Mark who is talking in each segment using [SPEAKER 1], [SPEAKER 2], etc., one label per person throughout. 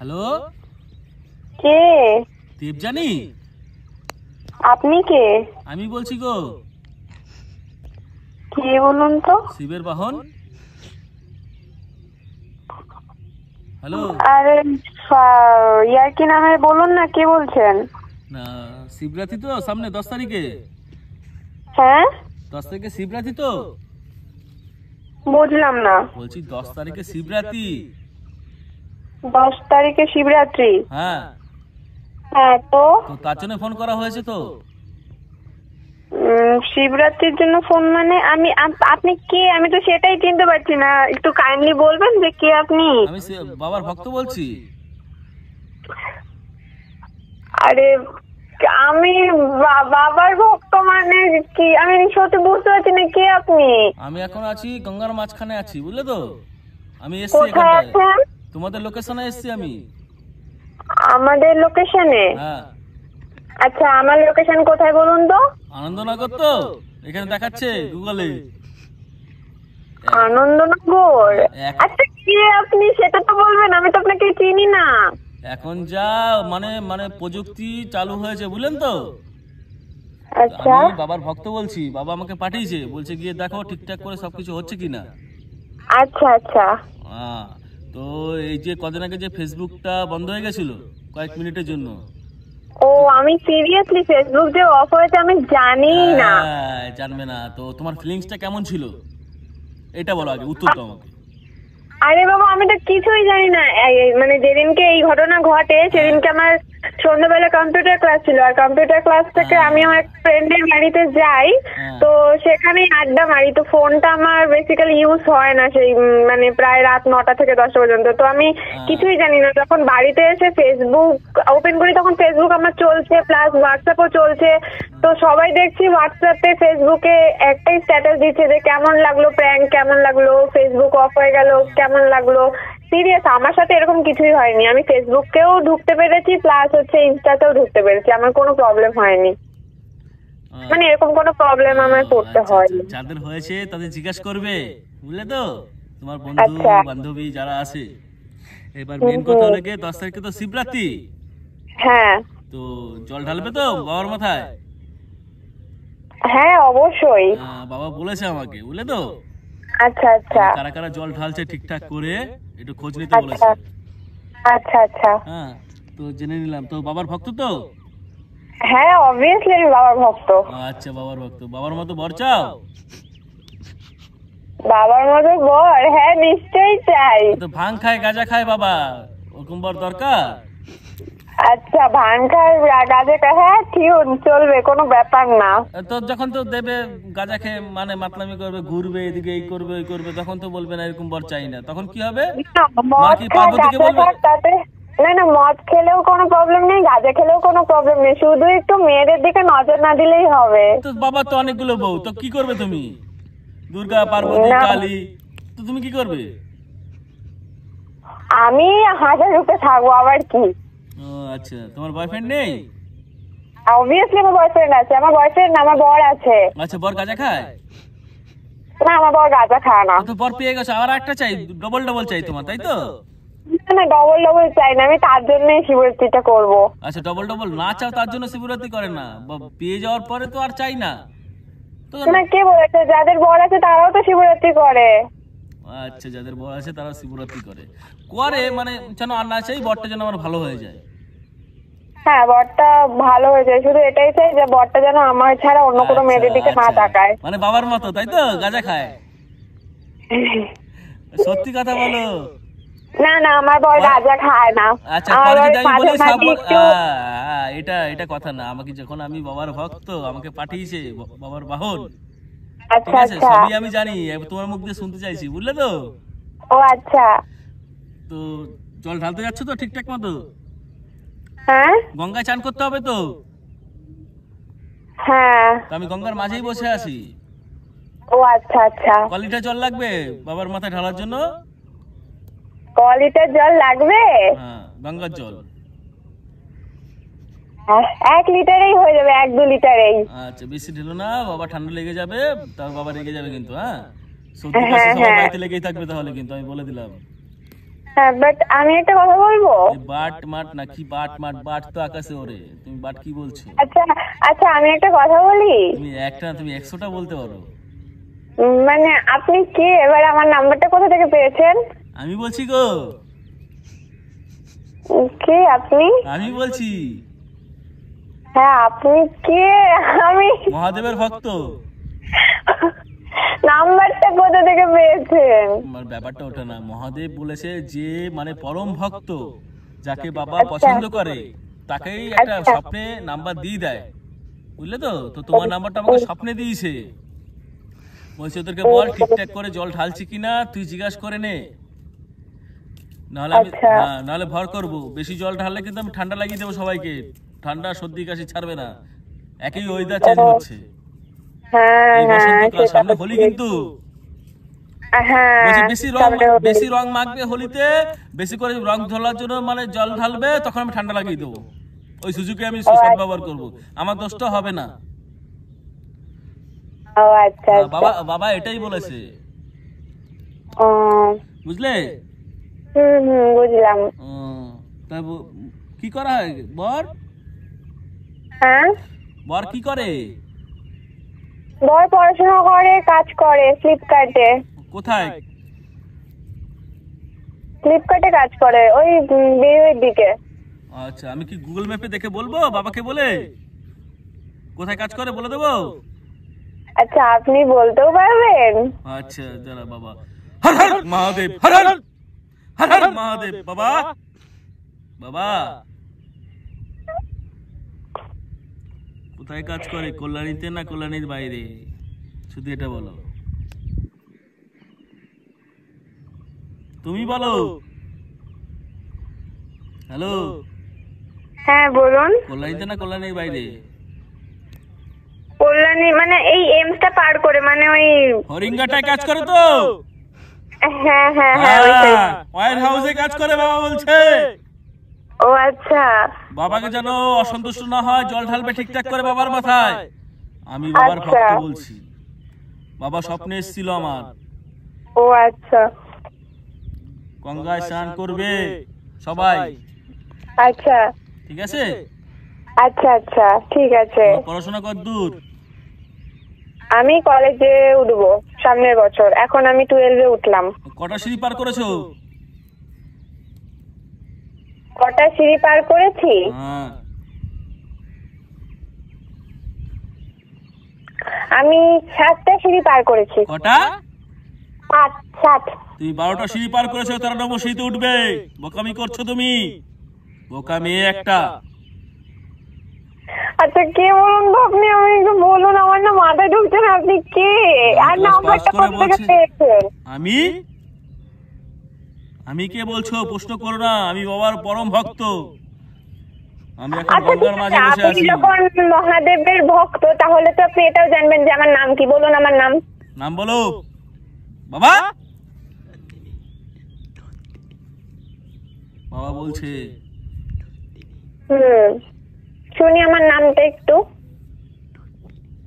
[SPEAKER 1] Hello কে দেবজানি আপনি কে আমি বলছি গো
[SPEAKER 2] কে বলুন তো
[SPEAKER 1] শিবের বাহন হ্যালো
[SPEAKER 2] আরে ইয়ার কি নামে বলুন না কে বলছেন
[SPEAKER 1] না শিবরাত্রি তো সামনে দশ তারিখে হ্যাঁ দশ তারিখে শিবরাত্রি তো বুঝলাম না বলছি দশ তারিখে শিবরাত্রি
[SPEAKER 2] দশ তারিখে শিবরাত্রি হ্যাঁ হ্যাঁ তো
[SPEAKER 1] তার জন্য ফোন করা হয়েছে তো
[SPEAKER 2] উম, শিবরাত্রির জন্য ফোন মানে আমি আপনি কে আমি তো সেটাই চিনতে পারছি না একটু কাইন্ডলি বলবেন যে কে আপনি আমি
[SPEAKER 1] বাবার ভক্ত বলছি
[SPEAKER 2] আরে আমি বাবার ভক্ত মানে কি আমি সত্যি বুঝতে পারছি না কে আপনি
[SPEAKER 1] আমি এখন আছি গঙ্গার মাঝখানে আছি বুঝলে তো আমি এসছি কোথায় তোমাদের লোকেশনে এসেছি আমি
[SPEAKER 2] আমাদের লোকেশনে হ্যাঁ আচ্ছা আমার লোকেশন কোথায় বলুন তো
[SPEAKER 1] আনন্দনগর তো এখানে দেখাচ্ছে গুগলে
[SPEAKER 2] আনন্দনগর আচ্ছা কে আপনি সেটা তো বলবেন আমি তো আপনাকে চিনি না
[SPEAKER 1] এখন যা মানে মানে প্রযুক্তি চালু হয়েছে বুঝলেন তো আচ্ছা আমি বাবার ভক্ত বলছি বাবা আমাকে পাঠিয়েছে বলছে গিয়ে দেখো ঠিকঠাক করে সবকিছু হচ্ছে কিনা
[SPEAKER 2] আচ্ছা আচ্ছা
[SPEAKER 1] হ্যাঁ তো এই যে কদিন আগে যে ফেসবুকটা বন্ধ হয়ে গেছিল কয়েক মিনিটের জন্য
[SPEAKER 2] ও আমি সিরিয়াসলি ফেসবুক যে অফ হয়েছে আমি জানি না
[SPEAKER 1] হ্যাঁ, জানবে না তো তোমার ফিলিংসটা কেমন ছিল এটা
[SPEAKER 2] বলো আগে উত্তর দাও আমাকে আরে বাবা আমি তো কিছুই জানি না মানে যেদিনকে এই ঘটনা ঘটে সেদিনকে আমার সন্ধ্যাবেলা কম্পিউটার ক্লাস ছিল আর কম্পিউটার ক্লাস থেকে হ্যাঁ। আমি আমার এক ফ্রেন্ডের বাড়িতে যাই হ্যাঁ। তো সেখানে আড্ডা মারি তো ফোনটা আমার বেসিক্যালি ইউজ হয় না সেই মানে প্রায় রাত নটা থেকে দশটা পর্যন্ত তো আমি হ্যাঁ। কিছুই জানি না যখন বাড়িতে এসে ফেসবুক ওপেন করি তখন ফেসবুক আমার চলছে প্লাস হোয়াটসঅ্যাপও চলছে তো সবাই দেখছি হোয়াটসঅ্যাপে ফেসবুকে একটাই স্ট্যাটাস দিচ্ছে যে কেমন লাগলো প্র্যাঙ্ক কেমন লাগলো ফেসবুক অফ হয়ে গেল কেমন লাগলো সিরিয়াস আমার সাথে এরকম কিছুই হয়নি আমি ফেসবুকেও ঢুকতে পেরেছি প্লাস হচ্ছে ইনস্টাতেও ঢুকতে পেরেছি আমার কোনো প্রবলেম হয়নি মানে এরকম কোনো প্রবলেম আচ্ছা, আমার করতে আচ্ছা, হয় আচ্ছা।
[SPEAKER 1] যাদের হয়েছে তাদের জিজ্ঞাসা করবে বুঝলে তো তোমার বন্ধু বান্ধবী যারা আছে এবার মেন কথা হলো কি 10 তারিখে তো শিবরাত্রি হ্যাঁ তো জল ঢালবে তো বাবার মাথায় হ্যাঁ অবশ্যই বাবা বলেছে আমাকে বুঝলে তো আচ্ছা আচ্ছা কারা কারা জল ঢালছে ঠিকঠাক করে একটু খোঁজ নিতে আচ্ছা। বলেছে আচ্ছা আচ্ছা হ্যাঁ তো জেনে নিলাম তো বাবার ভক্ত তো
[SPEAKER 2] হ্যাঁ অবভিয়াসলি আমি বাবার
[SPEAKER 1] ভক্ত আচ্ছা বাবার ভক্ত বাবার মতো বর চাও
[SPEAKER 2] বাবার মতো বর হ্যাঁ নিশ্চয়ই চাই তো ভাং
[SPEAKER 1] খায় গাঁজা খায় বাবা ওরকম বর দরকার
[SPEAKER 2] আচ্ছা ভান খায় হ্যাঁ চলবে কোনো ব্যাপার না
[SPEAKER 1] তো যখন তো দেবে খেয়ে মানে মাতলামি করবে ঘুরবে এদিকে এই করবে ওই করবে তখন তো বলবে না এরকম বর চাই না তখন কি হবে
[SPEAKER 2] না না মদ খেলেও কোনো প্রবলেম নেই গাজা খেলেও কোনো প্রবলেম নেই শুধু একটু মেয়েদের দিকে নজর না দিলেই হবে
[SPEAKER 1] তো বাবা তো অনেকগুলো বউ তো কি করবে তুমি দুর্গা পার্বতী কালী তো তুমি কি করবে
[SPEAKER 2] আমি হাজার রূপে থাকবো আবার কি
[SPEAKER 1] আচ্ছা তোমার বয়ফ্রেন্ড নেই
[SPEAKER 2] অবভিয়াসলি আমার বয়ফ্রেন্ড আছে আমার বয়ফ্রেন্ড আমার বর আছে আচ্ছা বর খায় না আমার বর খায় না তো
[SPEAKER 1] বর পেয়ে গেছো একটা চাই ডবল ডবল চাই তোমার তাই তো
[SPEAKER 2] না না ডবল ডবল চাই না আমি তার জন্য শিবরাত্রিটা করব
[SPEAKER 1] আচ্ছা ডবল ডবল না চাও তার জন্য শিবরাত্রি করে না পেয়ে যাওয়ার পরে তো আর চাই না
[SPEAKER 2] না কে বলেছে যাদের বর আছে তারাও তো শিবরাত্রি করে
[SPEAKER 1] আচ্ছা যাদের বর আছে তারা শিবরাত্রি করে করে মানে যেন আর না চাই বরটা যেন আমার ভালো হয়ে যায়
[SPEAKER 2] হ্যাঁ বরটা ভালো হয়ে যায় শুধু এটাই চাই যে বরটা যেন আমার ছাড়া অন্য কোনো আচ্ছা, মেয়েদের দিকে না আচ্ছা। তাকায়
[SPEAKER 1] মানে বাবার মতো তাই তো গাজা খায়
[SPEAKER 2] সত্যি কথা বলো
[SPEAKER 1] এটা এটা কথা না আমাকে যখন আমি বাবার ভক্ত আমাকে পাঠিয়েছে বাবার বাহন
[SPEAKER 2] আচ্ছা, আচ্ছা। সবই আমি
[SPEAKER 1] জানি তোমার মুখ দিয়ে শুনতে চাইছি বুঝলে তো ও আচ্ছা তো জল ঢালতে যাচ্ছ তো ঠিকঠাক মতো হ্যাঁ গঙ্গায় চান করতে হবে তো হ্যাঁ আমি গঙ্গার মাঝেই বসে আছি ও আচ্ছা আচ্ছা ক লিটার জল লাগবে বাবার মাথায় ঢালার জন্য
[SPEAKER 2] ক লিটার জল লাগবে
[SPEAKER 1] হ্যাঁ গঙ্গার জল
[SPEAKER 2] এক লিটারেই হয়ে যাবে এক দু লিটারেই
[SPEAKER 1] আচ্ছা বেশি ঢেলো না বাবা ঠান্ডা লেগে যাবে তার বাবা রেগে যাবে কিন্তু হ্যাঁ সত্যি হ্যাঁ, হ্যাঁ। লেগেই থাকবে তাহলে কিন্তু আমি বলে দিলাম
[SPEAKER 2] হ্যাঁ, আচ্ছা, আচ্ছা, একটা কথা বলি
[SPEAKER 1] একটা তুমি বলতে পারো
[SPEAKER 2] মানে আপনি কে এবার আমার নাম্বারটা কোথা থেকে পেয়েছেন
[SPEAKER 1] আমি বলছি গো
[SPEAKER 2] কে আপনি আমি বলছি হ্যাঁ আপনি কে আমি মহাদেবের ভক্ত নাম্বারটা কোথা থেকে পেয়েছেন
[SPEAKER 1] আমার ব্যাপারটা না মহাদেব বলেছে যে মানে পরম ভক্ত যাকে বাবা পছন্দ করে তাকেই একটা স্বপ্নে নাম্বার দিয়ে দেয় বুঝলে তো তো তোমার আচ্ছা। নাম্বারটা আমাকে স্বপ্নে দিয়েছে বলছে ওদেরকে বল আচ্ছা। ঠিকঠাক করে জল ঢালছি কিনা তুই জিজ্ঞাস করে নে নাহলে আমি আচ্ছা। হ্যাঁ, নাহলে ভর করবো বেশি জল ঢাললে কিন্তু আমি ঠান্ডা লাগিয়ে দেবো সবাইকে ঠান্ডা সর্দি কাশি ছাড়বে না একই ওয়েদার চেঞ্জ হচ্ছে হ্যাঁ, হ্যাঁ, সামনে হোলি কিন্তু হ্যাঁ, মানে আচ্ছা, আচ্ছা। বাবা এটাই বলেছে বুঝলে কি করা হয় বর হ্যাঁ বর কি করে
[SPEAKER 2] বর পড়াশোনা করে কাজ করে ফ্লিপকার্টে কোথায় ফ্লিপকার্টে কাজ করে ওই দিকে
[SPEAKER 1] আচ্ছা আমি কি গুগল ম্যাপে দেখে বলবো বাবাকে বলে কোথায় কাজ করে বলে দেবো
[SPEAKER 2] আচ্ছা আপনি বলতেও পারবেন
[SPEAKER 1] আচ্ছা বাবা হর হর মহাদেব হর হর হর হর মহাদেব বাবা বাবা কোথায় কাজ করে কল্যাণীতে না কল্যাণীর বাইরে শুধু এটা বলো তুমি বলো হ্যালো
[SPEAKER 2] হ্যাঁ বলুন কল্যাণীতে না কল্যাণীর বাইরে কল্যাণী মানে এই এমসটা পার করে মানে ওই হরিঙ্গাটায় কাজ করে তো হ্যাঁ হ্যাঁ হ্যাঁ, হ্যাঁ ওয়ার হাউসে কাজ করে বাবা বলছে ও আচ্ছা
[SPEAKER 1] বাবাকে যেন অসন্তুষ্ট না হয় জল ঢালবে ঠিকঠাক করে বাবার মাথায় আমি বাবার আচ্ছা। ভক্ত বলছি বাবা স্বপ্নে এসেছিল আমার
[SPEAKER 2] ও আচ্ছা
[SPEAKER 1] গঙ্গায় স্নান করবে সবাই আচ্ছা ঠিক আছে
[SPEAKER 2] আচ্ছা আচ্ছা ঠিক আছে পড়াশোনা কত দূর আমি কলেজে উঠবো সামনের বছর এখন আমি টুয়েলভে উঠলাম
[SPEAKER 1] কটা সিঁড়ি পার করেছো
[SPEAKER 2] কটা সিঁড়ি পার করেছি হ্যাঁ। আমি সাতটা সিঁড়ি পার করেছি কটা সাত
[SPEAKER 1] সাত তুমি বারোটা সিঁড়ি পার করেছ তার নব সিঁড়িতে উঠবে বোকামি করছো তুমি বোকা মেয়ে একটা
[SPEAKER 2] আচ্ছা কে বলুন তো আপনি আমি একটু বলুন আমার না মাথায় ঢুকছে না আপনি কে আর নাম্বারটা কোথা থেকে পেয়েছেন
[SPEAKER 1] আমি আমি কে বলছো প্রশ্ন করো না আমি বাবার পরম ভক্ত আমি আচ্ছা, যখন
[SPEAKER 2] মহাদেবের ভক্ত তাহলে তো আপনি এটাও জানবেন যে আমার নাম কি বলুন আমার নাম
[SPEAKER 1] নাম বলো বাবা বাবা বলছে
[SPEAKER 2] হুম শুনি আমার নামটা একটু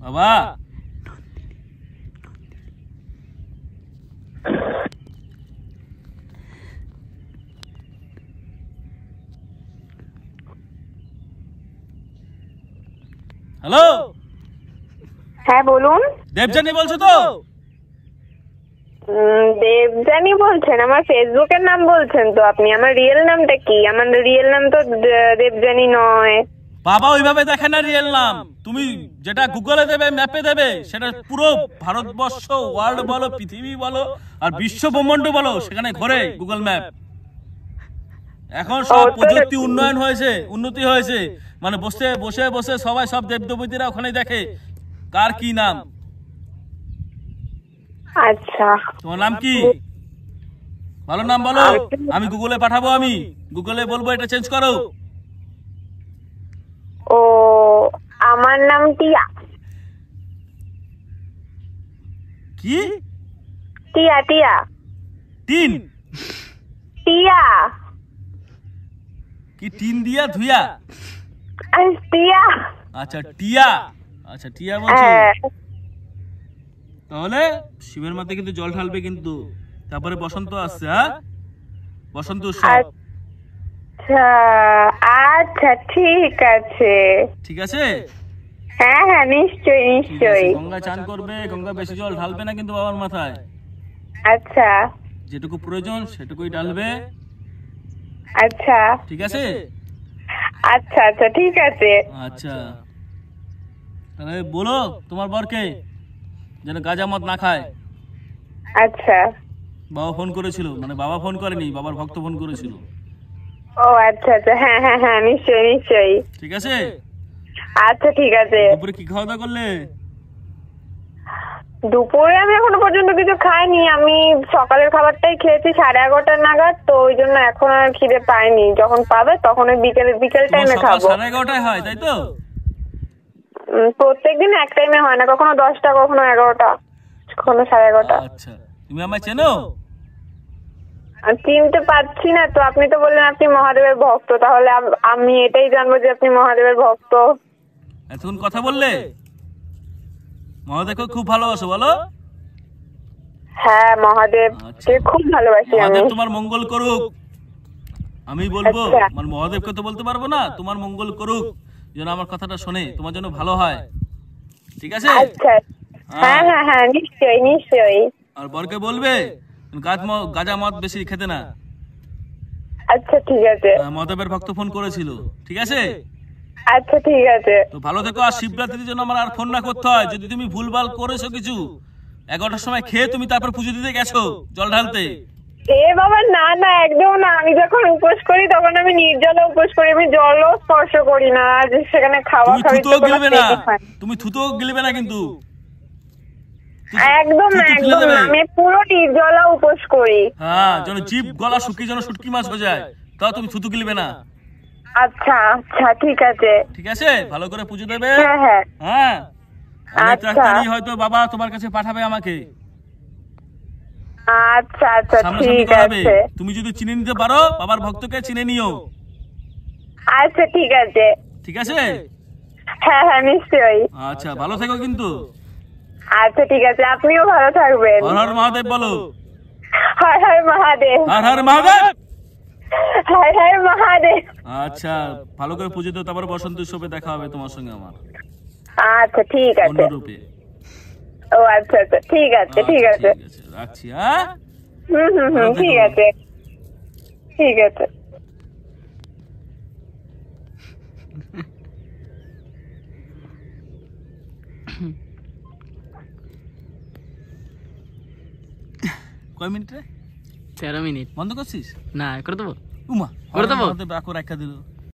[SPEAKER 1] বাবা হ্যালো হ্যাঁ বলুন দেবজানি বলছো তো
[SPEAKER 2] দেবজানি বলছেন আমার ফেসবুকের নাম বলছেন তো আপনি আমার রিয়েল নামটা কি আমার রিয়েল নাম তো দেবজানি নয়
[SPEAKER 1] বাবা ওইভাবে দেখে না রিয়েল নাম তুমি যেটা গুগলে দেবে ম্যাপে দেবে সেটা পুরো ভারতবর্ষ ওয়ার্ল্ড বলো পৃথিবী বলো আর বিশ্ব ব্রহ্মাণ্ড বলো সেখানে ঘরে গুগল ম্যাপ এখন সব প্রযুক্তি উন্নয়ন হয়েছে উন্নতি হয়েছে মানে বসে বসে বসে সবাই সব দেবদেবীরা ওখানে দেখে কার কি নাম আচ্ছা তোমার নাম কি ভালো নাম বলো আমি গুগলে পাঠাবো আমি গুগলে বলবো এটা চেঞ্জ করো
[SPEAKER 2] ও আমার নাম টিয়া কি টিয়া টিয়া টিন টিয়া কি
[SPEAKER 1] টিন দিয়া ধুইয়া টিয়া আচ্ছা টিয়া আচ্ছা টিয়া বলছো হ্যাঁ। তাহলে শিবের মাথায় কিন্তু জল ঢালবে কিন্তু তারপরে বসন্ত আসছে হ্যাঁ বসন্ত উৎসব
[SPEAKER 2] আচ্ছা, আচ্ছা ঠিক আছে ঠিক আছে হ্যাঁ হ্যাঁ নিশ্চয়ই নিশ্চয়ই গঙ্গা
[SPEAKER 1] চান করবে গঙ্গা বেশি জল ঢালবে না কিন্তু বাবার মাথায় আচ্ছা যেটুকু প্রয়োজন সেটুকুই ঢালবে আচ্ছা ঠিক আছে
[SPEAKER 2] আচ্ছা আচ্ছা ঠিক আছে
[SPEAKER 1] আচ্ছা তাহলে বলো তোমার বরকে যেন গাজা মদ না খায় আচ্ছা বাবা ফোন করেছিল মানে বাবা ফোন করেনি বাবার ভক্ত ফোন করেছিল
[SPEAKER 2] ও আচ্ছা আচ্ছা হ্যাঁ হ্যাঁ হ্যাঁ নিশ্চয়ই নিশ্চয়ই ঠিক আছে আচ্ছা ঠিক আছে দুপুরে কি খাওয়া দাওয়া করলে দুপুরে আমি এখনো পর্যন্ত কিছু খাইনি আমি সকালের খাবারটাই খেয়েছি সাড়ে এগারোটা নাগাদ তো ওই জন্য এখন আর খিদে পাইনি যখন পাবে তখন ওই বিকেলে বিকেল টাইমে খাবো হয় তাই তো প্রত্যেকদিন এক টাইমে হয় না কখনো দশটা কখনো এগারোটা কখনো সাড়ে এগারোটা আচ্ছা,
[SPEAKER 1] তুমি আমায় চেনো
[SPEAKER 2] চিনতে পারছি না তো আপনি তো বললেন আপনি মহাদেবের ভক্ত তাহলে আমি এটাই জানবো যে আপনি মহাদেবের ভক্ত
[SPEAKER 1] এতক্ষণ কথা বললে মহাদেবকে খুব ভালোবাসো বলো
[SPEAKER 2] হ্যাঁ মহাদেব আচ্ছা। খুব ভালোবাসি মহাদেব তোমার মঙ্গল করুক
[SPEAKER 1] আমি বলবো আচ্ছা। মানে মহাদেবকে তো বলতে পারবো না তোমার মঙ্গল করুক যেন আমার কথাটা শোনে তোমার জন্য ভালো হয়
[SPEAKER 2] ঠিক আছে আচ্ছা। হ্যাঁ। হ্যাঁ, হ্যাঁ, আর বরকে
[SPEAKER 1] বলবে গাজা মদ বেশি খেতে না আচ্ছা ঠিক আছে ভক্ত ফোন করেছিল ঠিক আছে আচ্ছা ঠিক আছে তো ভালো থেকো আর শিবরাত্রির জন্য আমার আর ফোন না করতে হয় যদি তুমি ভুলভাল করেছো কিছু এগারোটার সময় খেয়ে তুমি তারপর পুজো দিতে গেছো জল
[SPEAKER 2] ঢালতে এ বাবা না না একদম না আমি যখন উপোস করি তখন আমি উপোস করি আমি জলও স্পর্শ করি না সেখানে খাওয়া তুমি থুতো গিলবে না
[SPEAKER 1] তুমি থুতো গিলবে না কিন্তু
[SPEAKER 2] একদম না একদম না আমি পুরো নির্জলা উপোস করি
[SPEAKER 1] হ্যাঁ যেন গলা শুকিয়ে যেন শুটকি মাছ হয়ে যায় তাও তুমি থুতু গিলবে না
[SPEAKER 2] আচ্ছা আচ্ছা ঠিক আছে
[SPEAKER 1] ঠিক আছে ভালো করে পুজো দেবে হ্যাঁ
[SPEAKER 2] হ্যাঁ হ্যাঁ আচ্ছা।
[SPEAKER 1] হয়তো বাবা তোমার কাছে পাঠাবে আমাকে আচ্ছা আচ্ছা ঠিক আছে তুমি যদি চিনে নিতে পারো বাবার ভক্তকে চিনে নিও
[SPEAKER 2] আচ্ছা ঠিক আছে ঠিক আছে হ্যাঁ হ্যাঁ নিশ্চয়ই
[SPEAKER 1] আচ্ছা ভালো থেকো
[SPEAKER 2] কিন্তু আচ্ছা ঠিক আছে আপনিও ভালো থাকবেন হর হর মহাদেব বলো হর হর মহাদেব হর হর মহাদেব হ্যাঁ হ্যাঁ মহাদেব
[SPEAKER 1] আচ্ছা ভালো করে পুজো তারপর বসন্ত উৎসবে দেখা হবে তোমার সঙ্গে আমার
[SPEAKER 2] আচ্ছা ঠিক আছে ও আচ্ছা আচ্ছা, আচ্ছা ঠিক আছে ঠিক আছে
[SPEAKER 1] রাখছি হ্যাঁ
[SPEAKER 2] হুম হুম ঠিক আছে ঠিক আছে
[SPEAKER 1] কয় মিনিট রে তেরো মিনিট বন্ধ করছিস না করে দেবো উমা করে হ্যাঁ, দেবো রাখা দিল